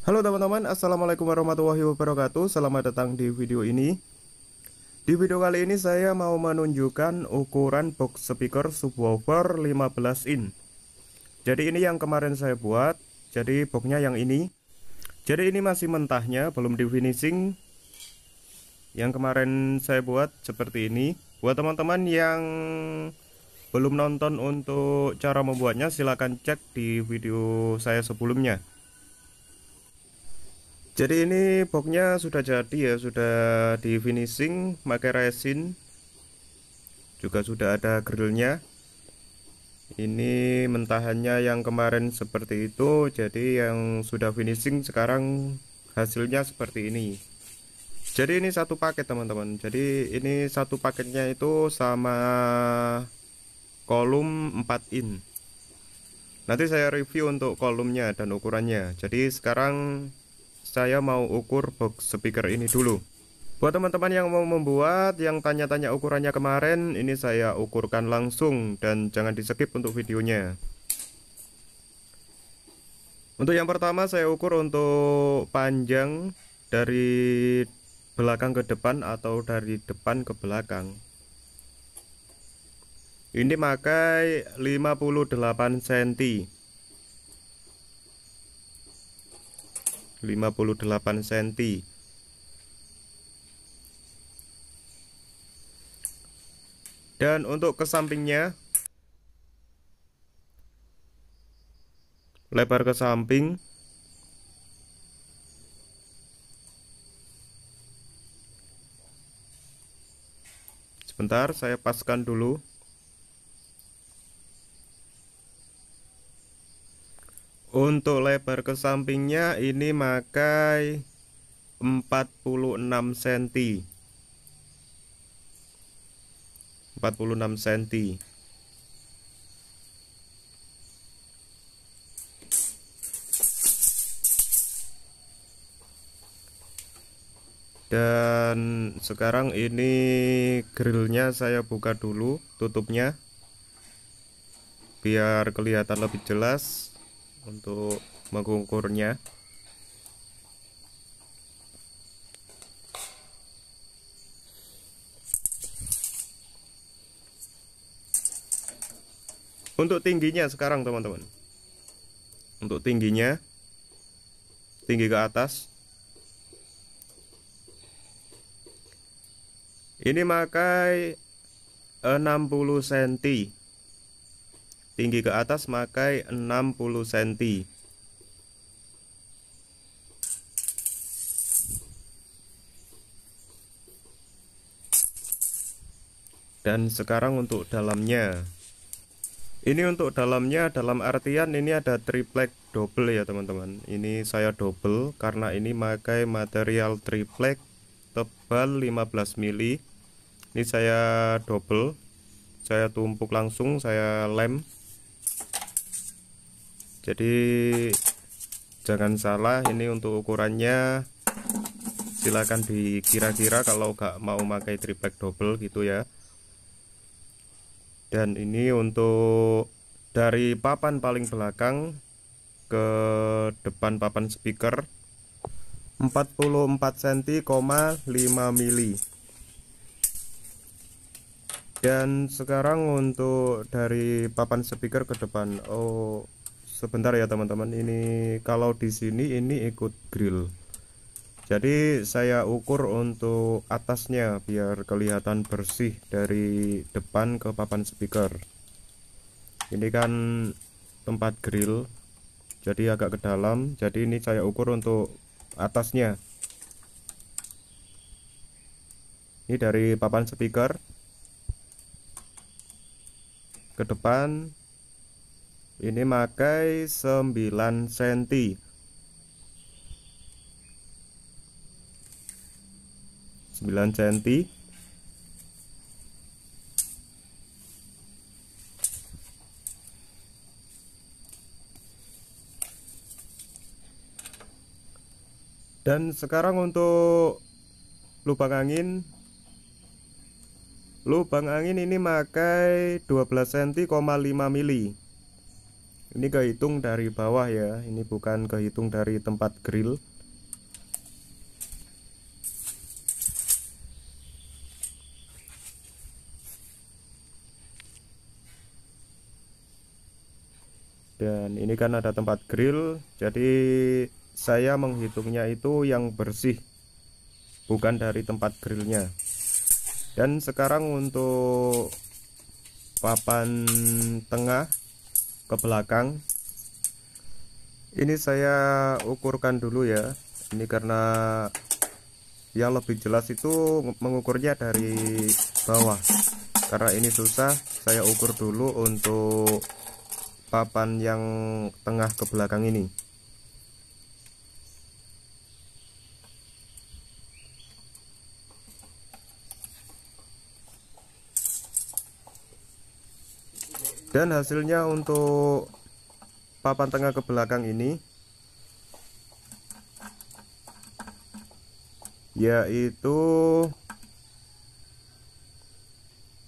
Halo teman-teman, Assalamualaikum warahmatullahi wabarakatuh Selamat datang di video ini Di video kali ini saya mau menunjukkan ukuran box speaker subwoofer 15 in Jadi ini yang kemarin saya buat Jadi boxnya yang ini Jadi ini masih mentahnya, belum di finishing Yang kemarin saya buat seperti ini Buat teman-teman yang belum nonton untuk cara membuatnya silahkan cek di video saya sebelumnya jadi ini boxnya sudah jadi ya, sudah di finishing, pakai resin. Juga sudah ada grillnya. Ini mentahannya yang kemarin seperti itu, jadi yang sudah finishing sekarang hasilnya seperti ini. Jadi ini satu paket teman-teman. Jadi ini satu paketnya itu sama kolom 4 in. Nanti saya review untuk kolomnya dan ukurannya. Jadi sekarang saya mau ukur box speaker ini dulu Buat teman-teman yang mau membuat, yang tanya-tanya ukurannya kemarin, ini saya ukurkan langsung dan jangan di skip untuk videonya. Untuk yang pertama saya ukur untuk panjang dari belakang ke depan atau dari depan ke belakang. Ini pakai 58 cm. 58 cm dan untuk ke sampingnya lebar ke samping sebentar saya paskan dulu Untuk lebar ke sampingnya ini makai 46 cm 46 cm dan sekarang ini grillnya saya buka dulu tutupnya biar kelihatan lebih jelas untuk mengukurnya untuk tingginya sekarang teman-teman untuk tingginya tinggi ke atas ini makai 60 eh, cm tinggi ke atas makai 60 cm dan sekarang untuk dalamnya ini untuk dalamnya dalam artian ini ada triplek double ya teman-teman ini saya double karena ini pakai material triplek tebal 15 mili ini saya double saya tumpuk langsung saya lem jadi jangan salah ini untuk ukurannya silahkan dikira-kira kalau gak mau pakai triplek double gitu ya dan ini untuk dari papan paling belakang ke depan papan speaker 44 cm, 5 mili dan sekarang untuk dari papan speaker ke depan oh sebentar ya teman-teman ini kalau di sini ini ikut grill jadi saya ukur untuk atasnya biar kelihatan bersih dari depan ke papan speaker ini kan tempat grill jadi agak ke dalam jadi ini saya ukur untuk atasnya ini dari papan speaker ke depan ini pakai 9 cm sembilan senti. dan sekarang untuk lubang angin lubang angin ini pakai dua belas koma lima mili ini kehitung dari bawah ya ini bukan kehitung dari tempat grill dan ini kan ada tempat grill jadi saya menghitungnya itu yang bersih bukan dari tempat grillnya dan sekarang untuk papan tengah ke belakang ini saya ukurkan dulu ya ini karena yang lebih jelas itu mengukurnya dari bawah karena ini susah saya ukur dulu untuk papan yang tengah ke belakang ini dan hasilnya untuk papan tengah ke belakang ini yaitu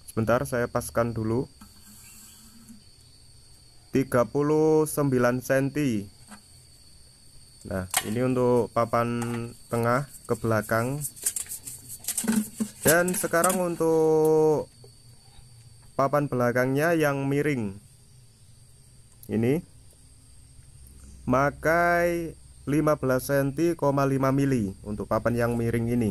sebentar saya paskan dulu 39 cm Nah ini untuk papan tengah ke belakang dan sekarang untuk papan belakangnya yang miring ini makai 15 cm,5 mili untuk papan yang miring ini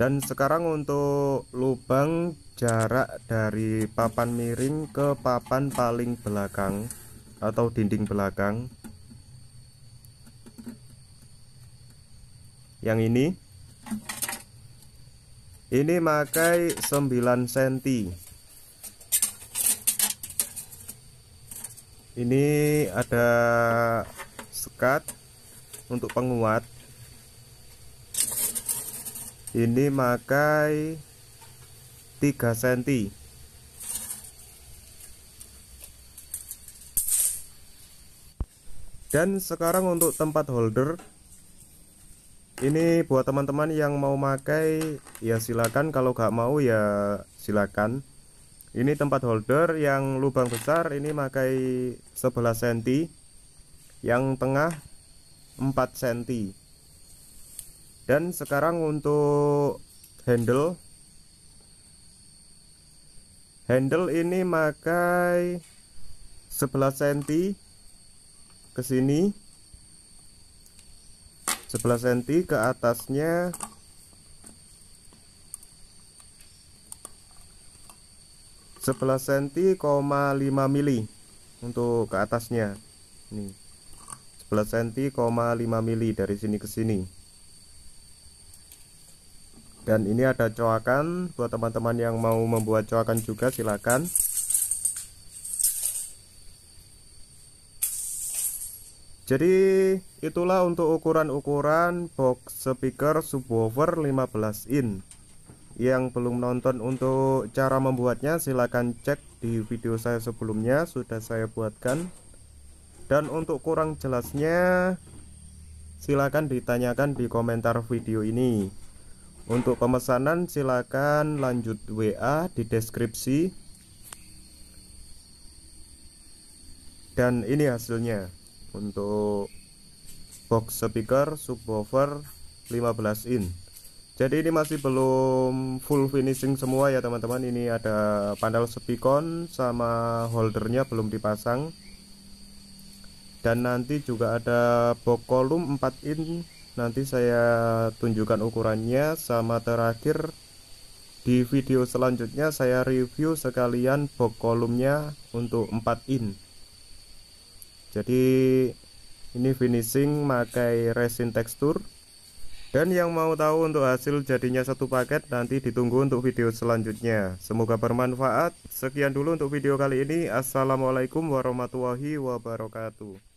dan sekarang untuk lubang jarak dari papan miring ke papan paling belakang atau dinding belakang yang ini ini pakai 9 cm ini ada sekat untuk penguat ini pakai 3 cm dan sekarang untuk tempat holder ini buat teman-teman yang mau pakai ya silakan kalau gak mau ya silakan ini tempat holder yang lubang besar ini pakai 11 cm yang tengah 4 cm dan sekarang untuk handle handle ini pakai 11 cm ke sini 11 cm ke atasnya sebelas senti koma lima mili untuk ke atasnya Ini sebelas senti koma lima mili dari sini ke sini dan ini ada coakan buat teman-teman yang mau membuat coakan juga silakan Jadi itulah untuk ukuran-ukuran box speaker subwoofer 15 in. Yang belum nonton untuk cara membuatnya silahkan cek di video saya sebelumnya sudah saya buatkan. Dan untuk kurang jelasnya silahkan ditanyakan di komentar video ini. Untuk pemesanan silahkan lanjut WA di deskripsi. Dan ini hasilnya untuk box speaker subwoofer 15 in jadi ini masih belum full finishing semua ya teman-teman ini ada panel sepikon sama holdernya belum dipasang dan nanti juga ada box kolom 4 in nanti saya tunjukkan ukurannya sama terakhir di video selanjutnya saya review sekalian box kolomnya untuk 4 in jadi ini finishing pakai resin tekstur dan yang mau tahu untuk hasil jadinya satu paket nanti ditunggu untuk video selanjutnya semoga bermanfaat sekian dulu untuk video kali ini assalamualaikum warahmatullahi wabarakatuh